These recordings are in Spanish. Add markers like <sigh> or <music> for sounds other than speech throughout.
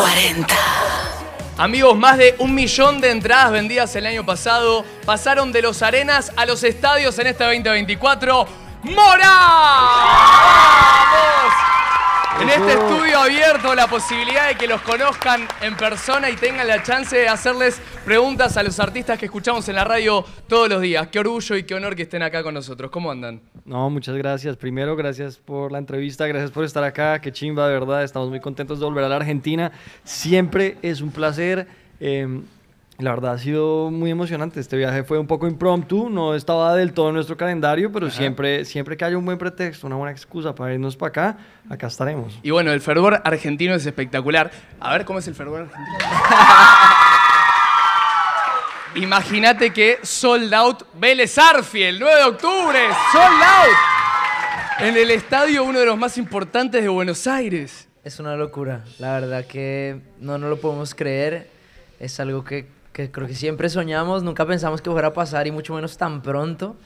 40. Amigos, más de un millón de entradas vendidas el año pasado pasaron de los arenas a los estadios en este 2024. ¡Mora! En este estudio abierto la posibilidad de que los conozcan en persona y tengan la chance de hacerles preguntas a los artistas que escuchamos en la radio todos los días. Qué orgullo y qué honor que estén acá con nosotros. ¿Cómo andan? No, muchas gracias. Primero, gracias por la entrevista, gracias por estar acá. Qué chimba, de verdad. Estamos muy contentos de volver a la Argentina. Siempre es un placer. Em, la verdad ha sido muy emocionante. Este viaje fue un poco impromptu, no estaba del todo en nuestro calendario, pero siempre, siempre que haya un buen pretexto, una buena excusa para irnos para acá, acá estaremos. Y bueno, el fervor argentino es espectacular. A ver cómo es el fervor argentino. <laughs> Imagínate que sold out Vélez Arfi el 9 de octubre, sold out en el estadio uno de los más importantes de Buenos Aires. Es una locura, la verdad que no no lo podemos creer. Es algo que, creo que siempre soñamos, nunca pensamos que fuera a pasar y mucho menos tan pronto.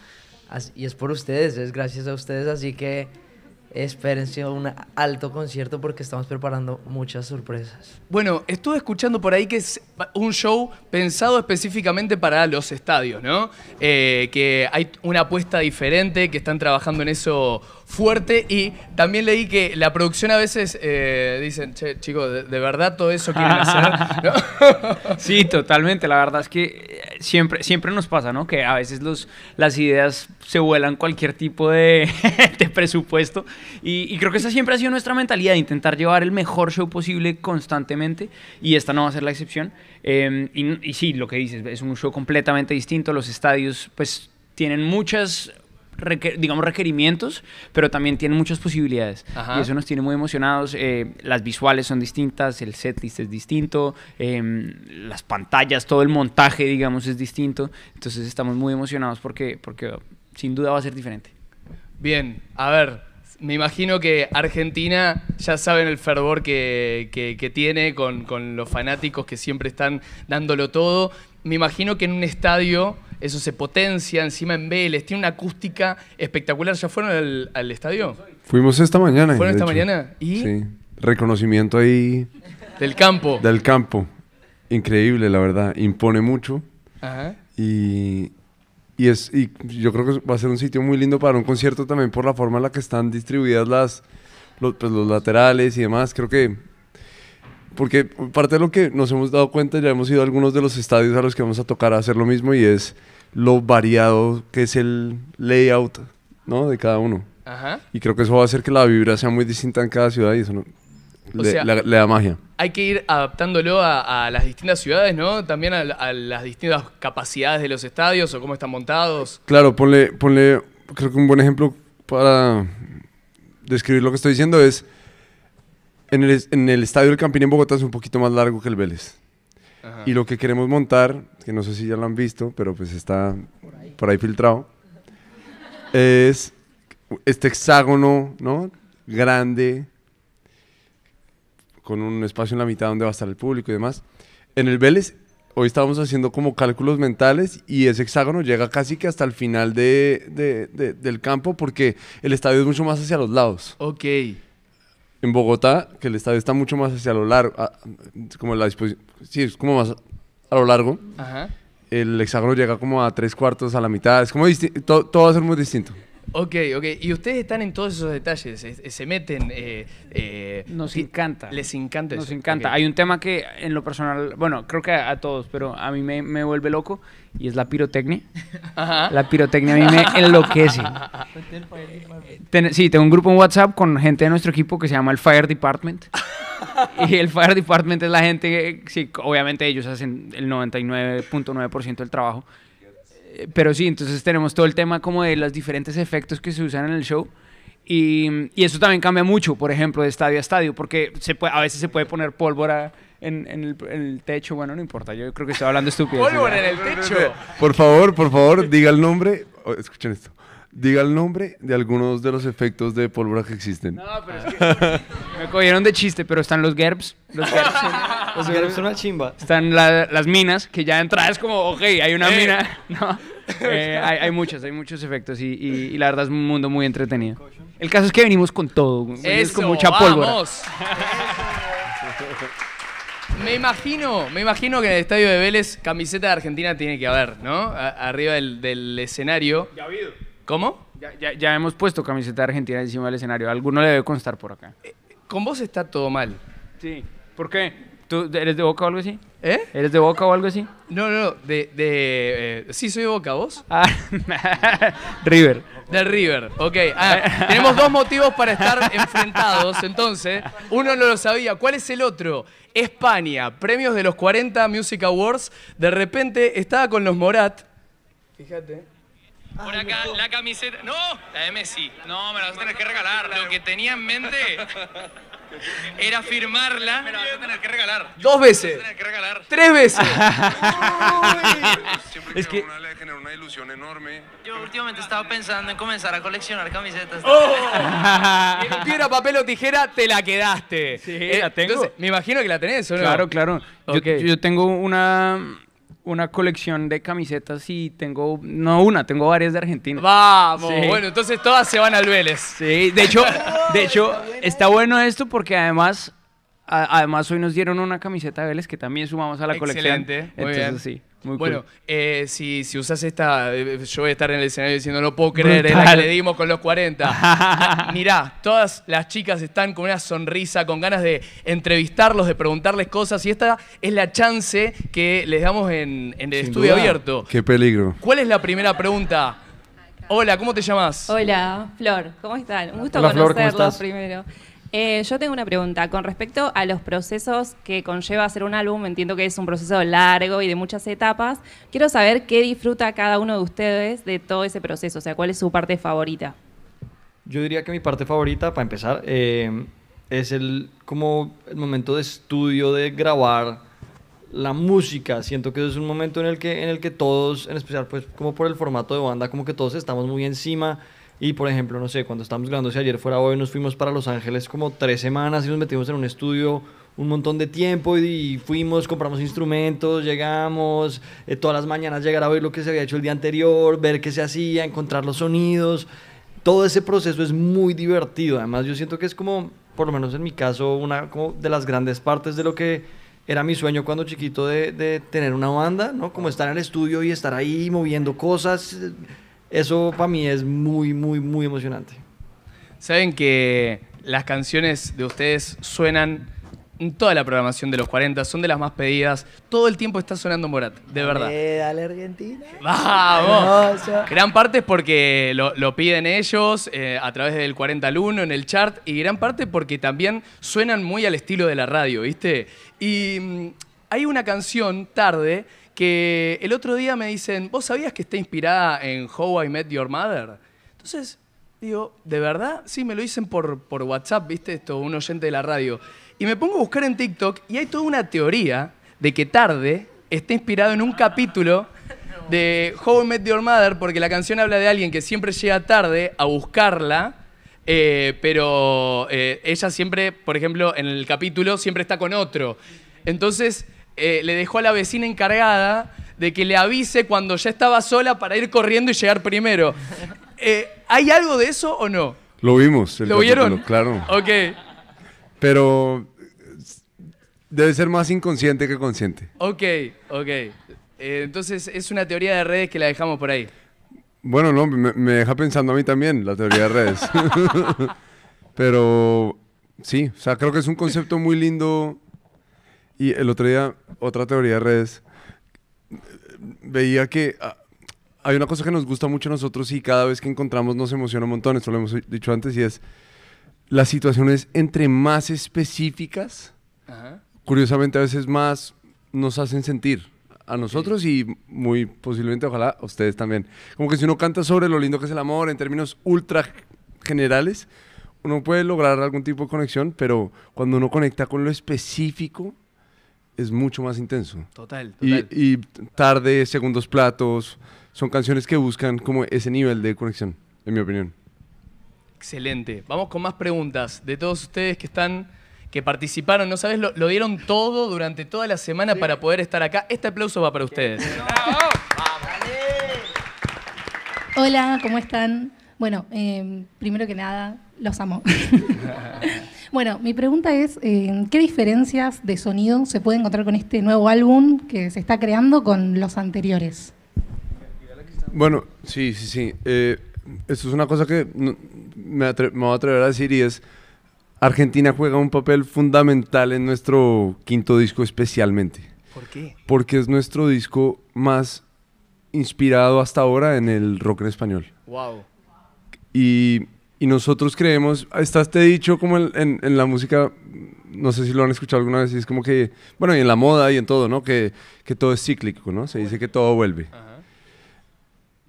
y es por ustedes, es gracias a ustedes, así que espérense un alto concierto porque estamos preparando muchas sorpresas. Bueno, estuve escuchando por ahí que es un show pensado específicamente para los estadios, ¿no? Eh, que hay una apuesta diferente, que están trabajando en eso fuerte y también leí que la producción a veces eh, dicen, che, chicos, de, verdad todo eso quieren hacer? <laughs> sí, totalmente, la verdad es que eh, siempre, siempre nos pasa, ¿no? Que a veces los, las ideas se vuelan cualquier tipo de, <laughs> presupuesto y, creo que esa siempre ha sido nuestra mentalidad, intentar llevar el mejor show posible constantemente y esta no va a ser la excepción. Em, y, y sí, lo que dices, es un show completamente distinto, los estadios pues tienen muchas digamos, requerimientos, pero también tiene muchas posibilidades. Y eso nos tiene muy emocionados. Eh, las visuales son distintas, el setlist es distinto, em, las pantallas, todo el montaje, digamos, es distinto. Entonces estamos muy emocionados porque, porque sin duda va a ser diferente. Bien, a ver, me imagino que Argentina ya saben el fervor que, que, que tiene con, con, los fanáticos que siempre están dándolo todo me imagino que en un estadio eso se potencia, encima en Vélez, tiene una acústica espectacular. ¿Ya fueron al, estadio? Fuimos esta mañana. ¿Fueron esta mañana? ¿Y? Sí, reconocimiento ahí. Del campo. Del campo. Increíble, la verdad. Impone mucho. Ajá. Y, es, y yo creo que va a ser un sitio muy lindo para un concierto también por la forma en la que están distribuidas las, los pues, laterales y demás. Creo que porque parte de lo que nos hemos dado cuenta, ya hemos ido a algunos de los estadios a los que vamos a tocar a hacer lo mismo y es lo variado que es el layout ¿no? de cada uno. Y creo que eso va a hacer que la vibra sea muy distinta en cada ciudad y eso le, da magia. Hay que ir adaptándolo a, las distintas ciudades, ¿no? También a, las distintas capacidades de los estadios o cómo están montados. Claro, ponle, ponle, creo que un buen ejemplo para describir lo que estoy diciendo es en el, el estadio del Campín en Bogotá es un poquito más largo que el Vélez. Y lo que queremos montar, que no sé si ya lo han visto, pero pues está por ahí, filtrado, es este hexágono, ¿no? Grande, con un espacio en la mitad donde va a estar el público y demás. En el Vélez, hoy estábamos haciendo como cálculos mentales y ese hexágono llega casi que hasta el final de, del campo porque el estadio es mucho más hacia los lados. Ok en Bogotá, que el estado está mucho más hacia lo largo, como la disposición, sí, es como más a lo largo. Ajá. El hexágono llega como a tres cuartos, a la mitad, es como distinto, todo va a ser muy distinto. Ok, ok. Y ustedes están en todos esos detalles, se, meten. Eh, eh, Nos encanta. Les encanta. Nos encanta. Hay un tema que en lo personal, bueno, creo que a, todos, pero a mí me, vuelve loco y es la pirotecnia. <laughs> La pirotecnia a mí me enloquece. <laughs> sí, tengo un grupo en WhatsApp con gente de nuestro equipo que se llama el Fire Department. <laughs> y el Fire Department es la gente que, sí, obviamente ellos hacen el 99.9% del trabajo pero sí, entonces tenemos todo el tema como de los diferentes efectos que se usan en el show. Y, eso también cambia mucho, por ejemplo, de estadio a estadio, porque se a veces se puede poner pólvora en, el, techo. Bueno, no importa, yo creo que estaba hablando estúpido. ¡Pólvora en el techo! Por favor, por favor, diga el nombre. Oh, escuchen esto. Diga el nombre de algunos de los efectos de pólvora que existen. No, pero es que <laughs> me cogieron de chiste, pero están los gerbs Los gerbs <laughs> son, una chimba. Están las minas, que ya entras es como, ok, hay una eh. mina. <laughs> No, eh, hay, muchas, hay muchos efectos y, la verdad es un mundo muy entretenido. El caso es que venimos con todo, Es con mucha pólvora. Vamos. Me imagino, me imagino que en el estadio de Vélez camiseta de Argentina tiene que haber, ¿no? arriba del, escenario. Ya habido. ¿Cómo? Ya, hemos puesto camiseta Argentina encima del escenario. Alguno le debe constar por acá. Eh, con vos está todo mal. Sí. ¿Por qué? ¿Tú eres de Boca o algo así? ¿Eh? ¿Eres de Boca o algo así? No, no, De, de eh, sí, soy de Boca, ¿vos? Ah, <laughs> River. Del River, ok. Ah, tenemos dos motivos para estar <laughs> enfrentados, entonces. Uno no lo sabía. ¿Cuál es el otro? España, premios de los 40 Music Awards. De repente estaba con los Morat. Fíjate. Por acá, la camiseta. ¡No! La de Messi. No, me la vas a tener que regalar. Lo que tenía en mente <laughs> era firmarla. Me la vas a tener que regalar. Dos veces. Me la vas a tener que regalar. Tres veces. <laughs> Siempre es que una le una ilusión enorme. Yo últimamente estaba pensando en comenzar a coleccionar camisetas. ¡Oh! Piedra, <laughs> papel o tijera, te la quedaste. Sí, eh, la tengo. me imagino que la tenés, Claro, claro. yo tengo una una colección de camisetas y tengo, no una, tengo varias de Argentina. Vamos, bueno, entonces todas se van al Vélez. Sí, de hecho, de hecho, está bueno esto porque además, además hoy nos dieron una camiseta de Vélez que también sumamos a la Excelente, colección. Excelente, Entonces, sí bueno, eh, si, si, usas esta, eh, yo voy a estar en el escenario diciendo no puedo creer en eh, la que le dimos con los 40. <laughs> Mirá, todas las chicas están con una sonrisa, con ganas de entrevistarlos, de preguntarles cosas y esta es la chance que les damos en, el estudio abierto. Qué peligro. ¿Cuál es la primera pregunta? Hola, ¿cómo te llamas? Hola, Flor, ¿cómo están? Un gusto conocerlos primero. Eh, yo tengo una pregunta con respecto a los procesos que conlleva hacer un álbum. Entiendo que es un proceso largo y de muchas etapas. Quiero saber qué disfruta cada uno de ustedes de todo ese proceso. O sea, ¿cuál es su parte favorita? Yo diría que mi parte favorita, para empezar, eh, es el como el momento de estudio, de grabar la música. Siento que es un momento en el que en el que todos, en especial pues como por el formato de banda, como que todos estamos muy encima y por ejemplo, no sé, cuando estábamos grabando, si ayer fuera hoy, nos fuimos para Los Ángeles como tres semanas y nos metimos en un estudio un montón de tiempo y, fuimos, compramos instrumentos, llegamos, eh, todas las mañanas llegar a oír lo que se había hecho el día anterior, ver qué se hacía, encontrar los sonidos. Todo ese proceso es muy divertido. Además, yo siento que es como, por lo menos en mi caso, una como de las grandes partes de lo que era mi sueño cuando chiquito de, de tener una banda, ¿no? Como estar en el estudio y estar ahí moviendo cosas eso para mí es muy, muy, muy emocionante. Saben que las canciones de ustedes suenan en toda la programación de los 40, son de las más pedidas. Todo el tiempo está sonando Morat, de verdad. Dale Argentina. ¡Vamos! Gran parte es porque lo, piden ellos eh, a través del 40 al 1 en el chart y gran parte porque también suenan muy al estilo de la radio, ¿viste? Y mm, hay una canción tarde que el otro día me dicen, ¿vos sabías que está inspirada en How I Met Your Mother? Entonces, digo, ¿de verdad? Sí, me lo dicen por, por WhatsApp, ¿viste? Esto, un oyente de la radio. Y me pongo a buscar en TikTok y hay toda una teoría de que tarde está inspirado en un capítulo de How I Met Your Mother, porque la canción habla de alguien que siempre llega tarde a buscarla. Eh, pero eh, ella siempre, por ejemplo, en el capítulo siempre está con otro. Entonces, eh, le dejó a la vecina encargada de que le avise cuando ya estaba sola para ir corriendo y llegar primero. <laughs> Eh, ¿Hay algo de eso o no? Lo vimos. ¿Lo vieron? Claro. Ok. Pero eh, debe ser más inconsciente que consciente. Ok, ok. entonces es una teoría de redes que la dejamos por ahí. Bueno, no, me, me deja pensando a mí también la teoría de redes. <laughs> <laughs> Pero sí, o sea, creo que es un concepto muy lindo y el otro día, otra teoría de redes, veía que ah, hay una cosa que nos gusta mucho a nosotros y cada vez que encontramos nos emociona un montón, esto lo hemos dicho antes, y es las situaciones entre más específicas, curiosamente a veces más nos hacen sentir a nosotros y muy posiblemente ojalá a ustedes también. Como que si uno canta sobre lo lindo que es el amor en términos ultra generales, uno puede lograr algún tipo de conexión, pero cuando uno conecta con lo específico, es mucho más intenso. Total, total. Y, tarde, segundos platos, son canciones que buscan como ese nivel de conexión, en mi opinión. Excelente. Vamos con más preguntas de todos ustedes que están, que participaron, ¿no sabes? Lo, dieron todo durante toda la semana para poder estar acá. Este aplauso va para ustedes. Hola, ¿cómo están? Bueno, eh, primero que nada, los amo. <laughs> Bueno, mi pregunta es, eh, ¿qué diferencias de sonido se puede encontrar con este nuevo álbum que se está creando con los anteriores? Bueno, sí, sí, sí. Eh, esto es una cosa que me, voy a atrever a decir y es, Argentina juega un papel fundamental en nuestro quinto disco especialmente. ¿Por qué? Porque es nuestro disco más inspirado hasta ahora en el rock español. Wow. Y y nosotros creemos, ah, está este dicho como en, en, la música, no sé si lo han escuchado alguna vez, y es como que, bueno, y en la moda y en todo, ¿no? Que, que todo es cíclico, ¿no? Se dice que todo vuelve. Ajá.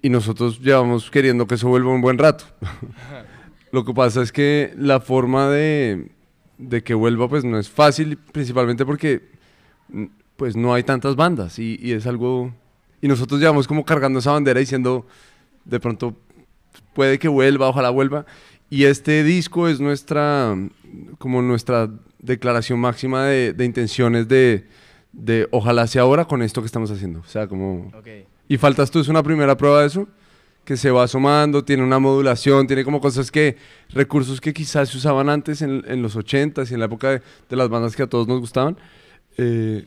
Y nosotros llevamos queriendo que eso vuelva un buen rato. lo que pasa es que la forma de, de que vuelva, pues no es fácil, principalmente porque, mm, pues no hay tantas bandas y, y es algo... Y nosotros llevamos como cargando esa bandera diciendo, de pronto puede que vuelva, ojalá vuelva. Y este disco es nuestra, como nuestra declaración máxima de, intenciones de, ojalá sea ahora con esto que estamos haciendo. O sea, como... Y Faltas tú es una primera prueba de eso, que se va asomando, tiene una modulación, tiene como cosas que, recursos que quizás se usaban antes en, los 80s y en la época de, las bandas que a todos nos gustaban. Eh,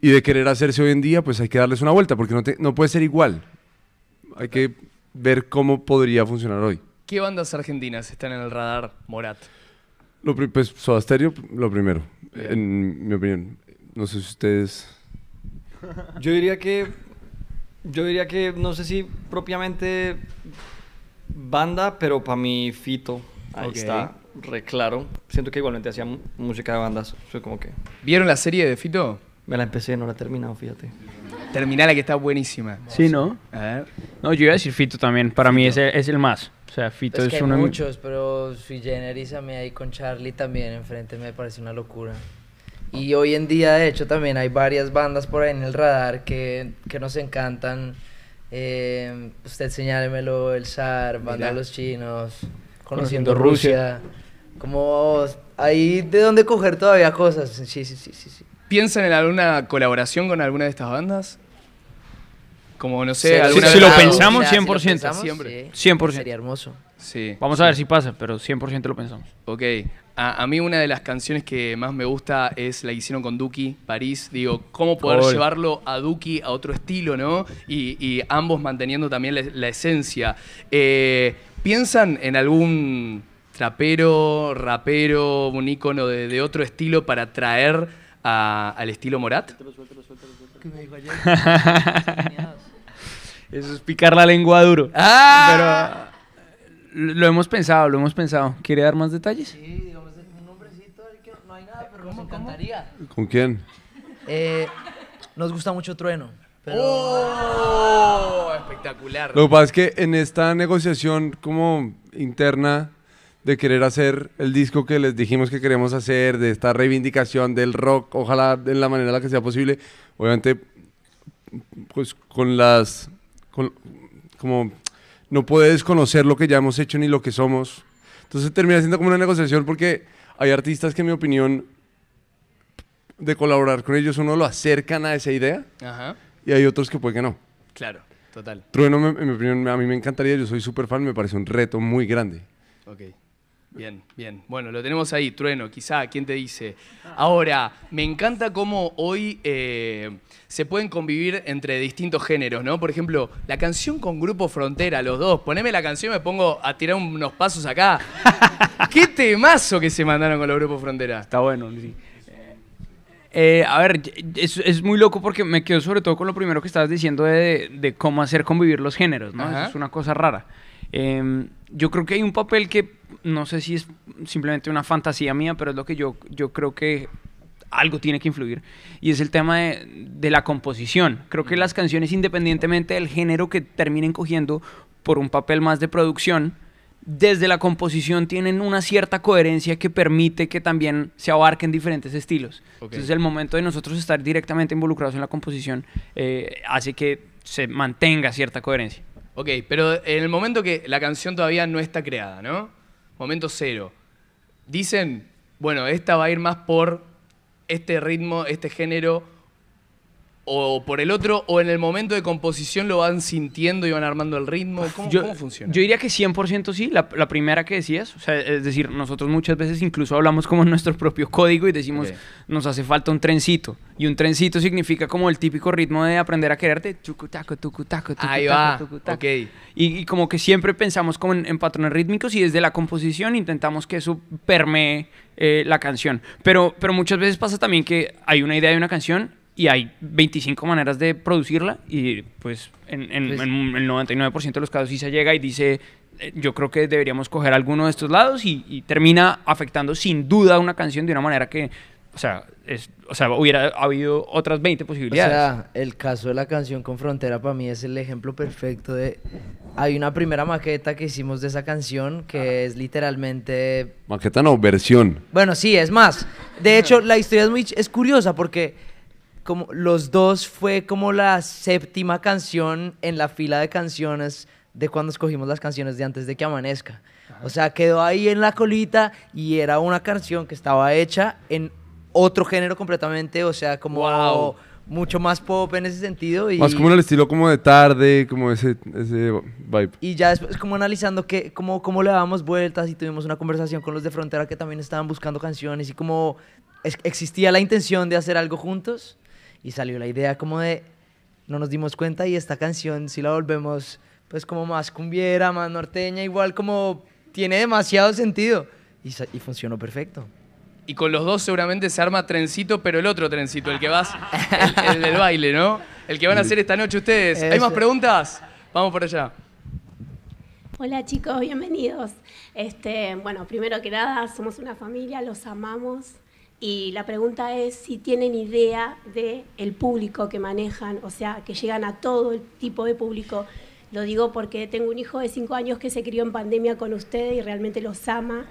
y de querer hacerse hoy en día, pues hay que darles una vuelta, porque no, no puede ser igual. Hay que ver cómo podría funcionar hoy. ¿Qué bandas argentinas están en el radar Morat? Lo, pues Soda lo primero, en mi opinión. No sé si ustedes... Yo diría que... Yo diría que no sé si propiamente banda, pero para mí Fito. Ahí está, re Siento que igualmente hacían música de bandas. Soy como que... ¿Vieron la serie de Fito? Me la empecé, no la he terminado, fíjate. Terminala que está buenísima. Sí, ¿no? A ver. No, yo iba a decir Fito también. Para mí es el, es el más. O sea, Fito es, que hay muchos, pero Sui Generis a mí ahí con Charlie también enfrente me parece una locura. Y hoy en día, de hecho, también hay varias bandas por ahí en el radar que, nos encantan. Eh, usted señálemelo, El Zar, Banda de los Chinos, Conociendo, Rusia. Rusia. Como ahí de dónde coger todavía cosas. sí, sí, sí. sí. ¿Piensan en alguna colaboración con alguna de estas bandas? Como, no sé, sí, Si, lo pensamos, 100%. siempre. 100%. Sería hermoso. Sí. Vamos a ver si pasa, pero 100% lo pensamos. Ok. A, mí una de las canciones que más me gusta es la que hicieron con Duki, París. Digo, cómo poder llevarlo a Duki a otro estilo, ¿no? Y, ambos manteniendo también la, esencia. Eh, ¿Piensan en algún trapero, rapero, un ícono de otro estilo para traer al estilo Morat. <laughs> Eso es picar la lengua duro. Ah. Pero lo hemos pensado, lo hemos pensado. ¿Quiere dar más detalles? Sí, digamos, un nombrecito, no hay nada, pero nos encantaría. ¿Con quién? Eh, nos gusta mucho Trueno. ¡Oh! Ah. Espectacular. Lo que pasa es que en esta negociación como interna de querer hacer el disco que les dijimos que queremos hacer, de esta reivindicación del rock, ojalá de la manera en la que sea posible. Obviamente, pues con las... como no puede desconocer lo que ya hemos hecho ni lo que somos. Entonces termina siendo como una negociación porque hay artistas que en mi opinión de colaborar con ellos uno lo acercan a esa idea y hay otros que puede que no. Claro, total. Trueno, en mi opinión, a mí me encantaría, yo soy súper fan, me parece un reto muy grande. Okay. Bien, bien. Bueno, lo tenemos ahí, Trueno, quizá, ¿quién te dice? Ahora, me encanta cómo hoy eh, se pueden convivir entre distintos géneros, ¿no? Por ejemplo, la canción con Grupo Frontera, los dos. Poneme la canción y me pongo a tirar unos pasos acá. <laughs> ¡Qué temazo que se mandaron con los Grupo Frontera! Está bueno, sí. Eh, a ver, es, muy loco porque me quedo sobre todo con lo primero que estabas diciendo de, cómo hacer convivir los géneros, ¿no? es una cosa rara. Em, yo creo que hay un papel que no sé si es simplemente una fantasía mía, pero es lo que yo, yo creo que algo tiene que influir. Y es el tema de, de la composición. Creo que mm. las canciones, independientemente del género que terminen cogiendo por un papel más de producción, desde la composición tienen una cierta coherencia que permite que también se abarquen diferentes estilos. Entonces el momento de nosotros estar directamente involucrados en la composición eh, hace que se mantenga cierta coherencia. Ok, pero en el momento que la canción todavía no está creada, ¿no? Momento cero. Dicen, bueno, esta va a ir más por este ritmo, este género, o por el otro, o en el momento de composición lo van sintiendo y van armando el ritmo? ¿Cómo, yo, funciona? Yo diría que 100% sí, la, primera que decías. es decir, nosotros muchas veces incluso hablamos como en nuestro propio código y decimos, nos hace falta un trencito. Y un trencito significa como el típico ritmo de aprender a quererte. Tucu, tucutaco... Ahí va. Y, como que siempre pensamos como en, patrones rítmicos y desde la composición intentamos que eso permee eh, la canción. Pero, pero muchas veces pasa también que hay una idea de una canción y hay 25 maneras de producirla y pues en, pues el 99% de los casos sí se llega y dice, eh, yo creo que deberíamos coger alguno de estos lados y, termina afectando sin duda una canción de una manera que, o sea, es, o sea hubiera habido otras 20 posibilidades. O sea, el caso de la canción con Frontera para mí es el ejemplo perfecto de... Hay una primera maqueta que hicimos de esa canción que es literalmente... Maqueta no, versión. Bueno, sí, es más. De hecho, la historia es, muy, es curiosa porque como los dos fue como la séptima canción en la fila de canciones de cuando escogimos las canciones de antes de que amanezca. O sea, quedó ahí en la colita y era una canción que estaba hecha en otro género completamente, o sea, como mucho más pop en ese sentido. más como en el estilo como de tarde, como ese, ese vibe. Y ya después como analizando que, como, cómo le dábamos vueltas y tuvimos una conversación con los de Frontera que también estaban buscando canciones y como existía la intención de hacer algo juntos y salió la idea como de, no nos dimos cuenta y esta canción si la volvemos pues como más cumbiera, más norteña, igual como tiene demasiado sentido. Y, funcionó perfecto. Y con los dos seguramente se arma trencito, pero el otro trencito, el que vas, el, del baile, ¿no? El que van a hacer esta noche ustedes. ¿Hay más preguntas? Vamos por allá. Hola chicos, bienvenidos. Este, bueno, primero que nada, somos una familia, los amamos. Y la pregunta es si tienen idea del el público que manejan, o sea, que llegan a todo el tipo de público. Lo digo porque tengo un hijo de cinco años que se crió en pandemia con ustedes y realmente los ama.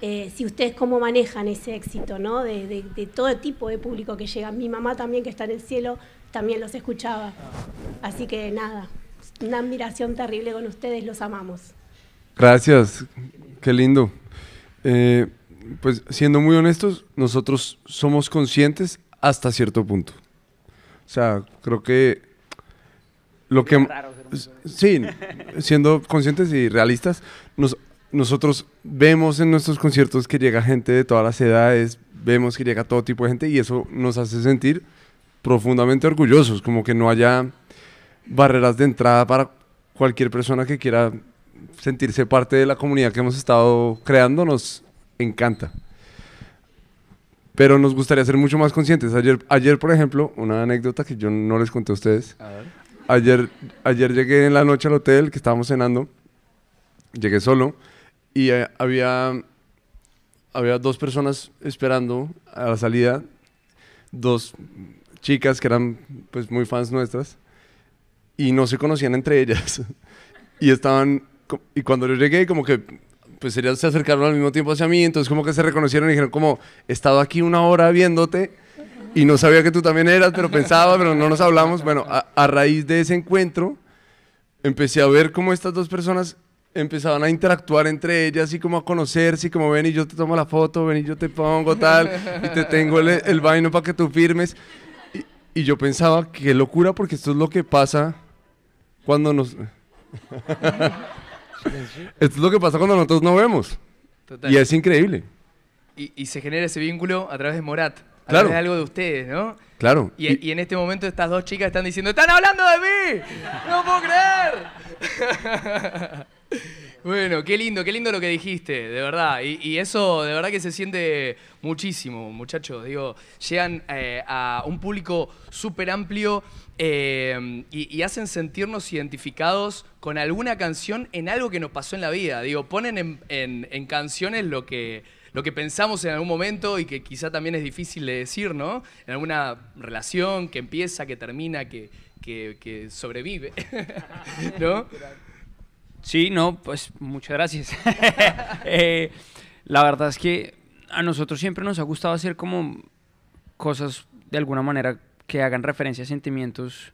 Eh, si ustedes cómo manejan ese éxito, ¿no? De, todo tipo de público que llega. Mi mamá también, que está en el cielo, también los escuchaba. Así que nada, una admiración terrible con ustedes, los amamos. Gracias, qué lindo. Eh, pues siendo muy honestos, nosotros somos conscientes hasta cierto punto. O sea, creo que lo que... Sí, <laughs> siendo conscientes y realistas, nos, nosotros vemos en nuestros conciertos que llega gente de todas las edades, vemos que llega todo tipo de gente y eso nos hace sentir profundamente orgullosos, como que no haya barreras de entrada para cualquier persona que quiera sentirse parte de la comunidad que hemos estado creando, encanta. Pero nos gustaría ser mucho más conscientes. Ayer, ayer, por ejemplo, una anécdota que yo no les conté a ustedes. Ayer, ayer llegué en la noche al hotel que estábamos cenando. Llegué solo y eh, había, había dos personas esperando a la salida. Dos chicas que eran pues muy fans nuestras y no se conocían entre ellas. <laughs> y estaban... Y cuando yo llegué, como que pues ellas se acercaron al mismo tiempo hacia mí, entonces como que se reconocieron y dijeron como, he estado aquí una hora viéndote y no sabía que tú también eras, pero pensaba, pero no nos hablamos. Bueno, a, raíz de ese encuentro, empecé a ver cómo estas dos personas empezaban a interactuar entre ellas y como a conocerse y como ven y yo te tomo la foto, ven y yo te pongo tal y te tengo el, vaino para que tú firmes. y yo pensaba, qué locura porque esto es lo que pasa cuando nos... Esto <laughs> es lo que pasa cuando nosotros no vemos. Y es increíble. Y, se genera ese vínculo a través de Morat. A través de algo de ustedes, ¿no? Claro. Y, en este momento estas dos chicas están diciendo, ¡están hablando de mí! ¡No puedo creer! <laughs> bueno, qué lindo, qué lindo lo que dijiste, de verdad. Y, eso de verdad que se siente muchísimo, muchachos. Digo, llegan eh, a un público súper amplio Em, y, hacen sentirnos identificados con alguna canción en algo que nos pasó en la vida. Digo, ponen en, canciones lo que, lo que pensamos en algún momento y que quizá también es difícil de decir, ¿no? En alguna relación que empieza, que termina, que, sobrevive, <laughs> ¿no? Sí, no, pues muchas gracias. <laughs> Eh, la verdad es que a nosotros siempre nos ha gustado hacer como cosas de alguna manera que hagan referencia a sentimientos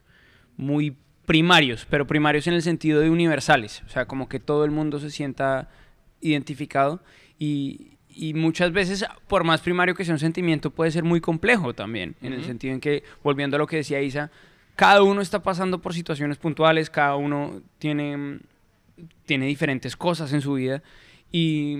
muy primarios, pero primarios en el sentido de universales, o sea, como que todo el mundo se sienta identificado y, muchas veces, por más primario que sea un sentimiento, puede ser muy complejo también, en el sentido en que, volviendo a lo que decía Isa, cada uno está pasando por situaciones puntuales, cada uno tiene, tiene diferentes cosas en su vida y,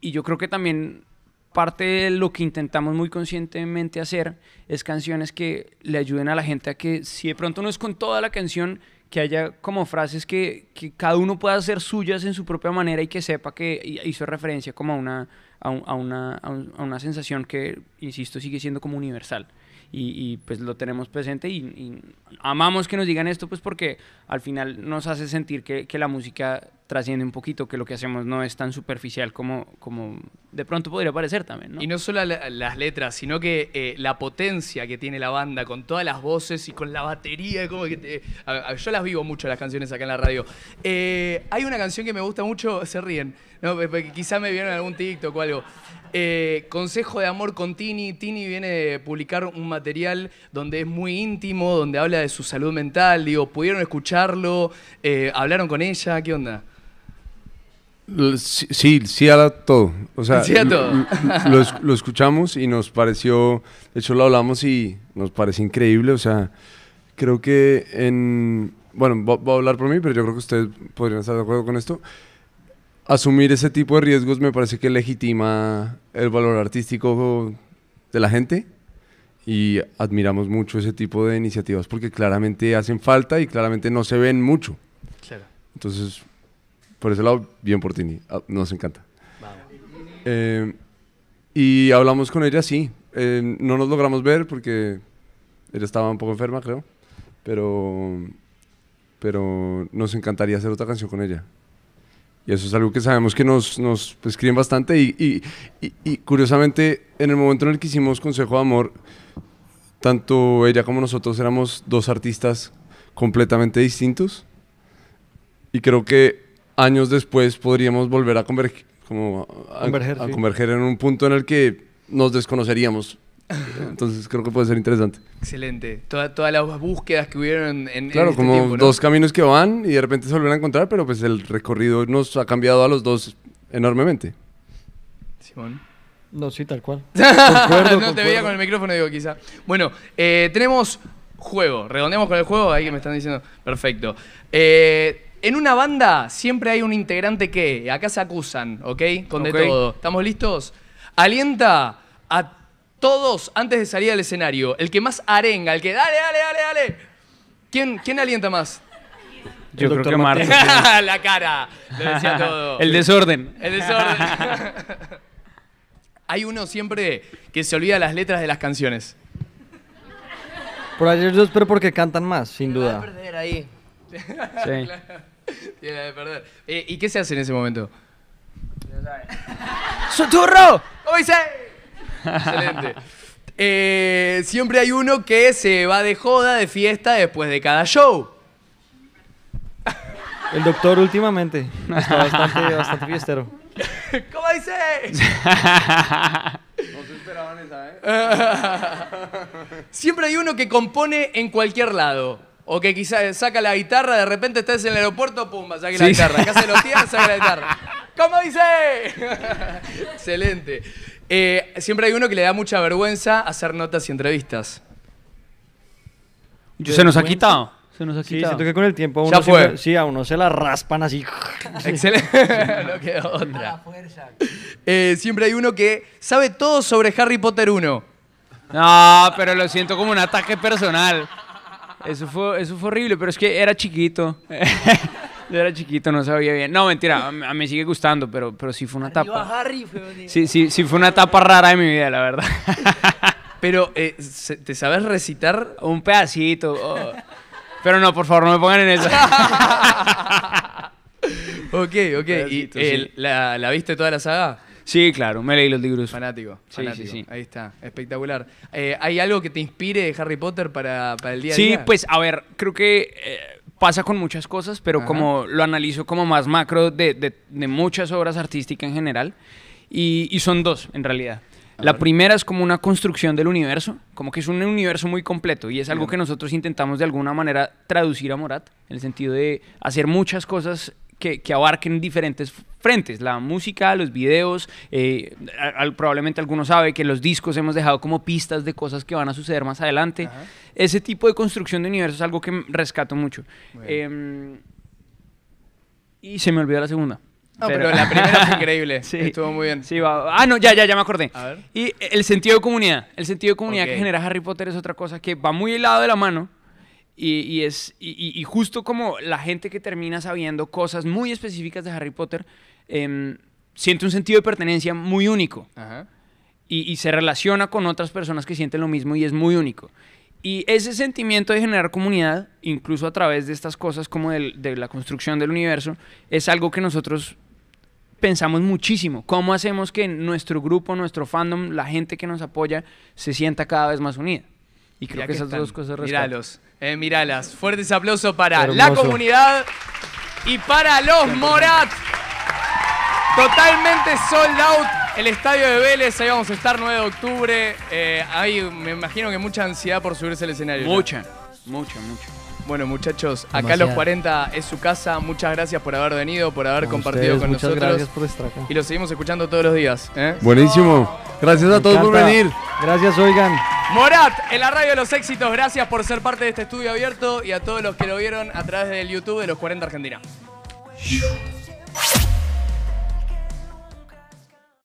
y yo creo que también parte de lo que intentamos muy conscientemente hacer es canciones que le ayuden a la gente a que si de pronto no es con toda la canción, que haya como frases que, cada uno pueda hacer suyas en su propia manera y que sepa que hizo referencia como a una, a, una, sensación que, insisto, sigue siendo como universal. Y, pues lo tenemos presente y, amamos que nos digan esto pues porque al final nos hace sentir que, que la música trasciende un poquito, que lo que hacemos no es tan superficial como, como de pronto podría parecer también. ¿no? Y no solo las letras, sino que eh, la potencia que tiene la banda con todas las voces y con la batería, como que yo las vivo mucho las canciones acá en la radio. Eh, hay una canción que me gusta mucho, se ríen, ¿no? quizá me vieron algún TikTok o algo. Eh, consejo de amor con Tini. Tini viene de publicar un material donde es muy íntimo, donde habla de su salud mental. Digo, ¿pudieron escucharlo? ¿Hablaron con ella? ¿Qué onda? Sí, sí, a todo. O sea, sí a todo. Lo, escuchamos y nos pareció, de hecho lo hablamos y nos parece increíble. O sea, creo que en, bueno, voy a hablar por mí, pero yo creo que ustedes podrían estar de acuerdo con esto. Asumir ese tipo de riesgos me parece que legitima el valor artístico de la gente y admiramos mucho ese tipo de iniciativas porque claramente hacen falta y claramente no se ven mucho. Claro. Entonces, por ese lado, bien por Tini. Ah, nos encanta. Eh, y hablamos con ella, sí. Eh, no nos logramos ver porque ella estaba un poco enferma, creo. Pero, pero nos encantaría hacer otra canción con ella. Y eso es algo que sabemos que nos, nos escriben bastante. Y, y, y, curiosamente, en el momento en el que hicimos Consejo de Amor, tanto ella como nosotros éramos dos artistas completamente distintos. Y creo que años después podríamos volver a, converger, en un punto en el que nos desconoceríamos <laughs> entonces creo que puede ser interesante. Excelente. todas las búsquedas que hubieron en... Claro, este como dos caminos que van y de repente se vuelven a encontrar, pero pues el recorrido nos ha cambiado a los dos enormemente. Simón. No, sí, tal cual. <laughs> no te veía con el micrófono, digo, quizá. Bueno, eh, tenemos juego. Redondeamos con el juego, ahí que me están diciendo. Perfecto. Eh, en una banda siempre hay un integrante que, acá se acusan, ¿ok? Con de todo. ¿Estamos listos? Alienta a todos antes de salir al escenario. El que más arenga, el que dale, dale, dale, dale. ¿Quién, alienta más? Yo creo que <laughs> La cara. Lo decía <laughs> todo. el desorden. El desorden. <laughs> hay uno siempre que se olvida las letras de las canciones. Por ayer yo espero porque cantan más, sin duda. a perder ahí. Sí. <laughs> Tiene de perder. Eh, ¿Y qué se hace en ese momento? <laughs> ¡Suturro! ¿Cómo dice? Excelente. Eh, siempre hay uno que se va de joda, de fiesta, después de cada show. El doctor últimamente está bastante, bastante fiestero. <laughs> ¿Cómo dice? No se esperaban esa, ¿eh? Siempre hay uno que compone en cualquier lado. O que quizás saca la guitarra, de repente estás en el aeropuerto, pum, saca la guitarra. Acá se lo tiran, saca la guitarra. <laughs> ¿Cómo dice? <laughs> Excelente. Eh, siempre hay uno que le da mucha vergüenza hacer notas y entrevistas. Yo se nos ha quitado. Se nos ha quitado. siento que con el tiempo uno sí, a uno se la raspan así. <laughs> Excelente. no quedó otra. Eh, siempre hay uno que sabe todo sobre Harry Potter 1. No, pero lo siento como un ataque personal. Eso fue, horrible, pero es que era chiquito. <laughs> era chiquito, no sabía bien. No, mentira, a mí sigue gustando, pero, pero sí fue una etapa. sí, sí, sí fue una tapa rara de mi vida, la verdad. <laughs> Pero, eh, ¿te sabes recitar? Un pedacito. <laughs> Pero no, por favor, no me pongan en eso. ok, ok. la, la viste toda la saga? Sí, claro, me leí los libros. Fanático, fanático. Ahí está, espectacular. Eh, ¿Hay algo que te inspire de Harry Potter para, para el día sí, a Sí, pues a ver, creo que eh, pasa con muchas cosas, pero como lo analizo como más macro de, de, muchas obras artísticas en general, y, y son dos en realidad. La primera es como una construcción del universo, como que es un universo muy completo y es algo que nosotros intentamos de alguna manera traducir a Morat, en el sentido de hacer muchas cosas que, abarquen diferentes frentes, la música, los videos, eh, probablemente alguno sabe que los discos hemos dejado como pistas de cosas que van a suceder más adelante. Ese tipo de construcción de universo es algo que rescato mucho. Eh, y se me olvidó la segunda. No, pero, la primera fue increíble. <laughs> Estuvo muy bien. Ah, no, ya, ya, ya me acordé. Y el sentido de comunidad. El sentido de comunidad que genera Harry Potter es otra cosa que va muy al lado de la mano y, es, justo como la gente que termina sabiendo cosas muy específicas de Harry Potter, em, siente un sentido de pertenencia muy único. Y, se relaciona con otras personas que sienten lo mismo y es muy único. Y ese sentimiento de generar comunidad, incluso a través de estas cosas como de la construcción del universo, es algo que nosotros pensamos muchísimo. ¿Cómo hacemos que nuestro grupo, nuestro fandom, la gente que nos apoya, se sienta cada vez más unida? Y creo que esas dos cosas Míralos, eh, miralas Fuertes aplausos para la comunidad y para los morats. Totalmente sold out el estadio de Vélez. Ahí vamos a estar 9 de octubre. Eh, me imagino que mucha ansiedad por subirse al escenario. Mucha, mucha, mucha. Bueno, muchachos, acá los 40 es su casa. Muchas gracias por haber venido, por haber compartido con nosotros. muchas Gracias por estar acá. Y lo seguimos escuchando todos los días. ¿eh? Buenísimo. Gracias a todos por venir. Gracias, oigan. Morat, en la radio de los éxitos, gracias por ser parte de este estudio abierto y a todos los que lo vieron a través del YouTube de los 40 Argentina.